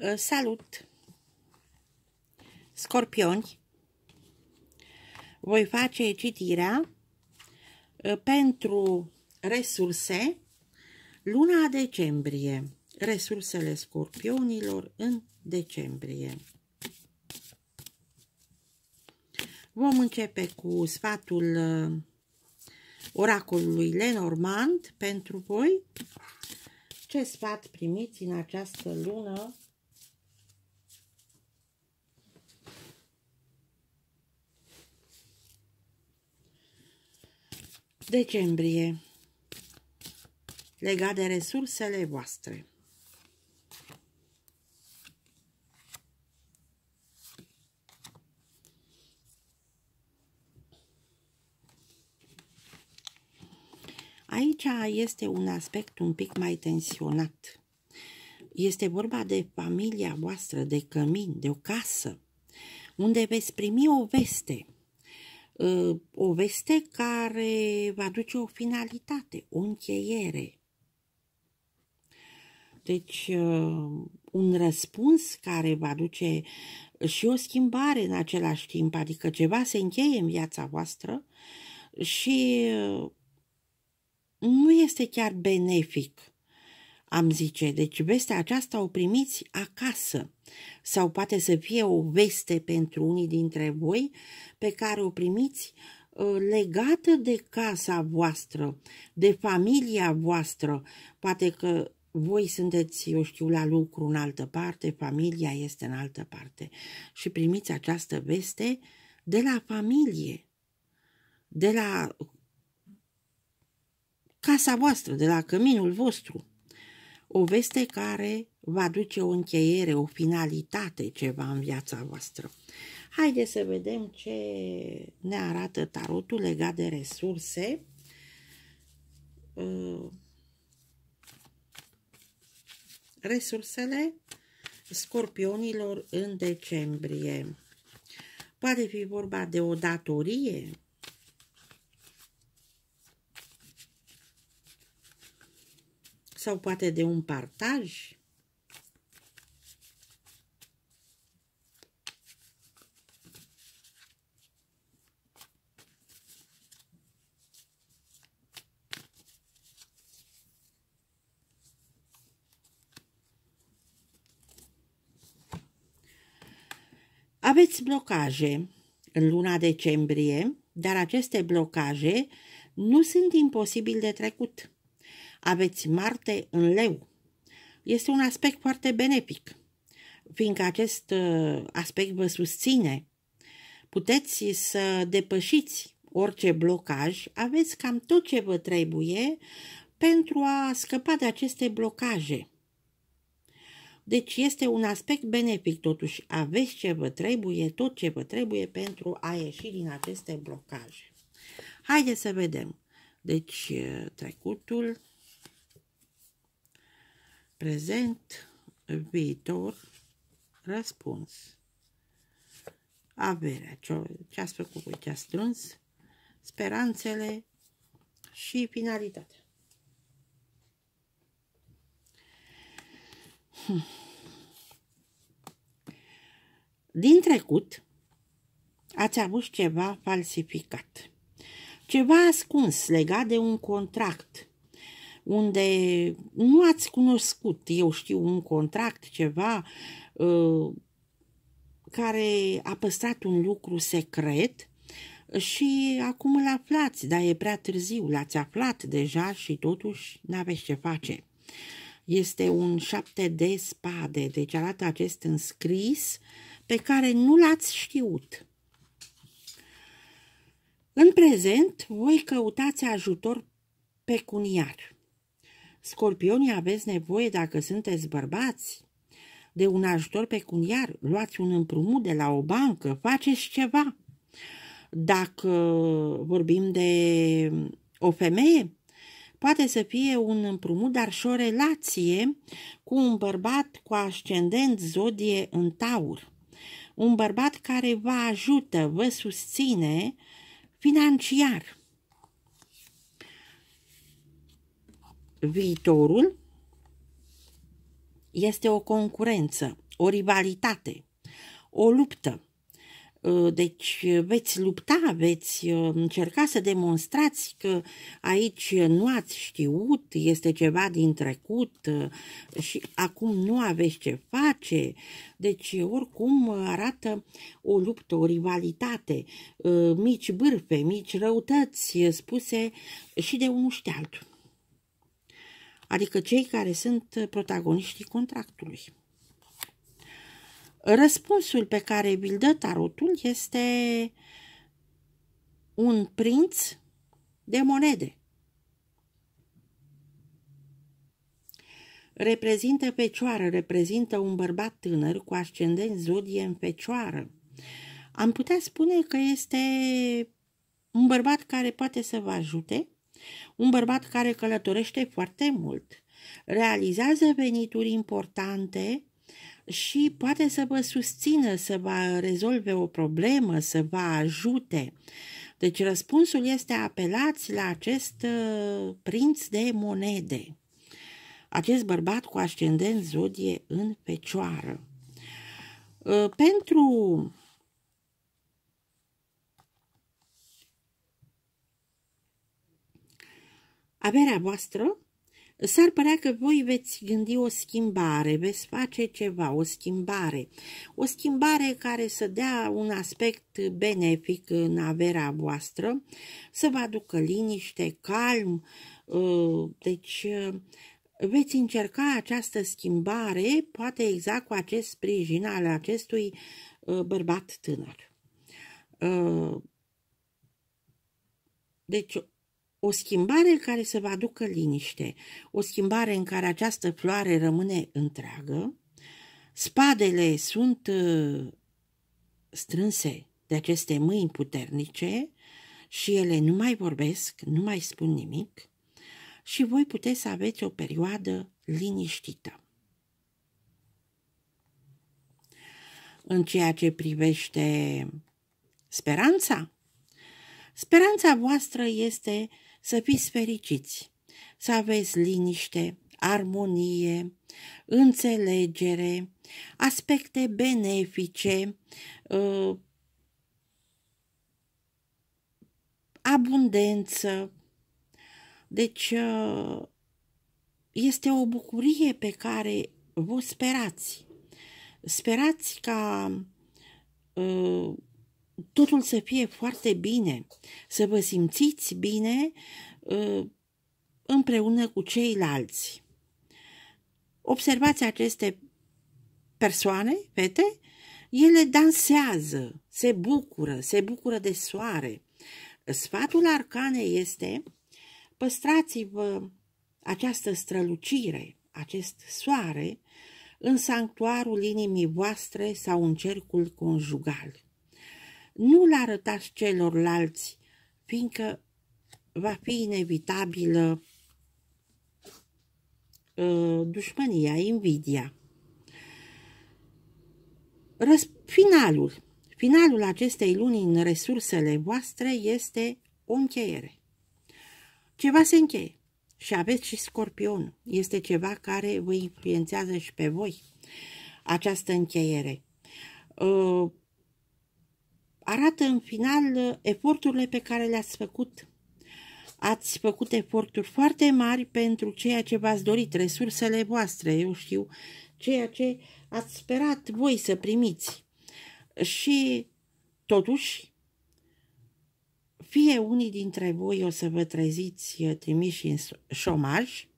Uh, salut! Scorpioni! Voi face citirea uh, pentru resurse luna decembrie. Resursele scorpionilor în decembrie. Vom începe cu sfatul uh, oracolului Lenormand pentru voi. Ce sfat primiți în această lună decembrie legat de resursele voastre. Aici este un aspect un pic mai tensionat. Este vorba de familia voastră, de cămin, de o casă, unde veți primi o veste – Ă, o veste care va duce o finalitate, o încheiere. Deci, ă, un răspuns care va duce și o schimbare în același timp, adică ceva se încheie în viața voastră și ă, nu este chiar benefic am zice. Deci vestea aceasta o primiți acasă. Sau poate să fie o veste pentru unii dintre voi pe care o primiți ă, legată de casa voastră, de familia voastră. Poate că voi sunteți, eu știu, la lucru în altă parte, familia este în altă parte și primiți această veste de la familie, de la casa voastră, de la căminul vostru o veste care va duce o încheiere, o finalitate ceva în viața voastră. Haideți să vedem ce ne arată tarotul legat de resurse. Uh, resursele scorpionilor în decembrie. Poate fi vorba de o datorie sau poate de un partaj. Aveți blocaje în luna decembrie, dar aceste blocaje nu sunt imposibil de trecut aveți Marte în leu. Este un aspect foarte benefic, fiindcă acest uh, aspect vă susține. Puteți să depășiți orice blocaj, aveți cam tot ce vă trebuie pentru a scăpa de aceste blocaje. Deci este un aspect benefic, totuși aveți ce vă trebuie, tot ce vă trebuie pentru a ieși din aceste blocaje. Haideți să vedem. Deci uh, trecutul, prezent, viitor, răspuns. Averea, ce ați făcut cu ce ați strâns, speranțele și finalitatea. Hm. Din trecut, ați avut ceva falsificat, ceva ascuns legat de un contract unde nu ați cunoscut, eu știu, un contract, ceva uh, care a păstrat un lucru secret și acum îl aflați, dar e prea târziu, l-ați aflat deja și totuși n-aveți ce face. Este un șapte de spade, deci arată acest înscris pe care nu l-ați știut. În prezent, voi căutați ajutor pecuniar. Scorpionii aveți nevoie, dacă sunteți bărbați, de un ajutor pecuniar, luați un împrumut de la o bancă, faceți ceva. Dacă vorbim de mm, o femeie, poate să fie un împrumut, dar și o relație cu un bărbat cu ascendent zodie în taur. Un bărbat care vă ajută, vă susține financiar. viitorul este o concurență, o rivalitate, o luptă. Uh, deci veți lupta, veți uh, încerca să demonstrați că aici nu ați știut, este ceva din trecut uh, și acum nu aveți ce face. Deci oricum arată o luptă, o rivalitate, mici bârfe, mici răutăți spuse și de unul și de altul adică cei care sunt uh, protagoniștii contractului. Răspunsul pe care vi-l dă tarotul este un prinț de monede. Reprezintă fecioară, reprezintă un bărbat tânăr cu ascendent zodie în fecioară. Am putea spune că este un bărbat care poate să vă ajute un bărbat care călătorește foarte mult, realizează venituri importante și poate să vă susțină, să vă rezolve o problemă, să vă ajute. Deci răspunsul este apelați la acest uh, prinț de monede. Acest bărbat cu ascendent zodie în fecioară. Uh, pentru averea voastră, s-ar părea că voi veți gândi o schimbare, veți face ceva, o schimbare, o schimbare care să dea un aspect benefic în averea voastră, să vă aducă liniște, calm, uh, deci uh, veți încerca această schimbare, poate exact cu acest sprijin al acestui uh, bărbat tânăr. Deci o schimbare care să vă aducă liniște, o schimbare în care această floare rămâne întreagă, spadele sunt uh, strânse de aceste mâini puternice și ele nu mai vorbesc, nu mai spun nimic și voi puteți să aveți o perioadă liniștită. În ceea ce privește speranța, speranța voastră este să fiți fericiți, să aveți liniște, armonie, înțelegere, aspecte benefice, uh, abundență. Deci uh, este o bucurie pe care vă sperați. Sperați ca uh, totul să fie foarte bine, să vă simțiți bine uh, împreună cu ceilalți. Observați aceste persoane, fete, ele dansează, se bucură, se bucură de soare. Sfatul arcanei este păstrați-vă această strălucire, acest soare, în sanctuarul inimii voastre sau în cercul conjugal nu-l arătați celorlalți, fiindcă va fi inevitabilă uh, dușmania, invidia. Răs finalul. Finalul acestei luni în resursele voastre este o încheiere. Ceva se încheie. Și aveți și scorpion. Este ceva care vă influențează și pe voi această încheiere. Uh, arată în final uh, eforturile pe care le-ați făcut. Ați făcut eforturi foarte mari pentru ceea ce v-ați dorit, resursele voastre, eu știu, ceea ce ați sperat voi să primiți. Și totuși, fie unii dintre voi o să vă treziți uh, trimiși în șomaj,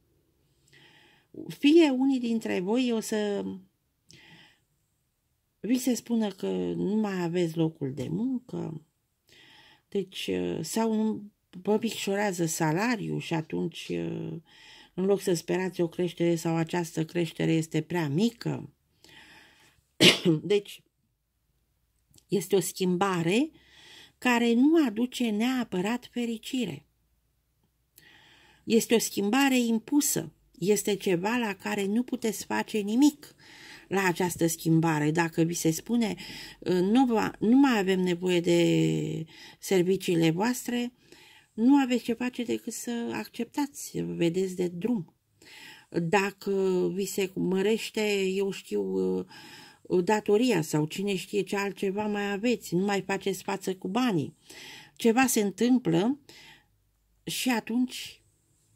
fie unii dintre voi o să vi se spune că nu mai aveți locul de muncă, deci, uh, sau vă picșorează salariul și atunci, uh, în loc să sperați o creștere sau această creștere este prea mică, deci, este o schimbare care nu aduce neapărat fericire. Este o schimbare impusă, este ceva la care nu puteți face nimic, la această schimbare. Dacă vi se spune uh, nu, nu mai avem nevoie de serviciile voastre, nu aveți ce face decât să acceptați, vedeți de drum. Dacă vi se mărește, eu știu, uh, datoria sau cine știe ce altceva mai aveți, nu mai faceți față cu banii. Ceva se întâmplă și atunci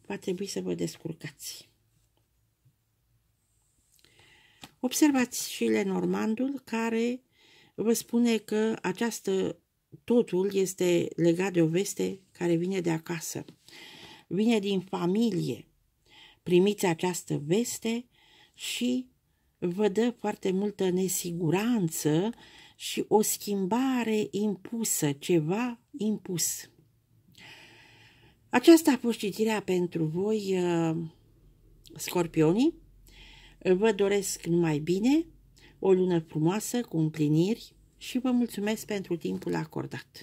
va trebui să vă descurcați. Observați și Lenormandul care vă spune că această totul este legat de o veste care vine de acasă, vine din familie. Primiți această veste și vă dă foarte multă nesiguranță și o schimbare impusă, ceva impus. Aceasta a fost citirea pentru voi, uh, scorpionii. Vă doresc numai bine, o lună frumoasă, cu împliniri și vă mulțumesc pentru timpul acordat.